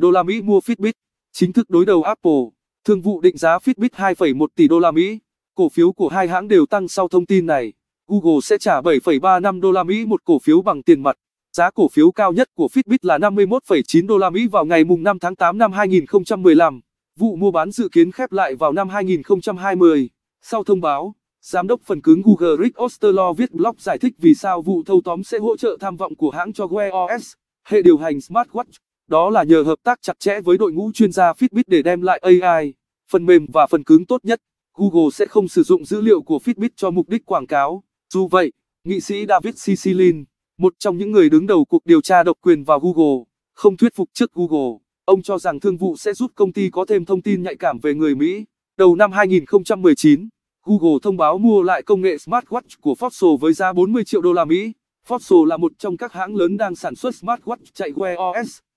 đô la Mỹ mua Fitbit, chính thức đối đầu Apple. Thương vụ định giá Fitbit 2,1 tỷ đô la Mỹ. Cổ phiếu của hai hãng đều tăng sau thông tin này. Google sẽ trả 7,35 đô la Mỹ một cổ phiếu bằng tiền mặt. Giá cổ phiếu cao nhất của Fitbit là 51,9 đô la Mỹ vào ngày mùng 5 tháng 8 năm 2015. Vụ mua bán dự kiến khép lại vào năm 2020. Sau thông báo, giám đốc phần cứng Google Rick Osterloh viết blog giải thích vì sao vụ thâu tóm sẽ hỗ trợ tham vọng của hãng cho Wear OS, hệ điều hành smartwatch. Đó là nhờ hợp tác chặt chẽ với đội ngũ chuyên gia Fitbit để đem lại AI, phần mềm và phần cứng tốt nhất. Google sẽ không sử dụng dữ liệu của Fitbit cho mục đích quảng cáo. Dù vậy, nghị sĩ David Cicilline, một trong những người đứng đầu cuộc điều tra độc quyền vào Google, không thuyết phục trước Google. Ông cho rằng thương vụ sẽ giúp công ty có thêm thông tin nhạy cảm về người Mỹ. Đầu năm 2019, Google thông báo mua lại công nghệ smartwatch của Fossil với giá 40 triệu đô la Mỹ. Fossil là một trong các hãng lớn đang sản xuất smartwatch chạy Wear OS.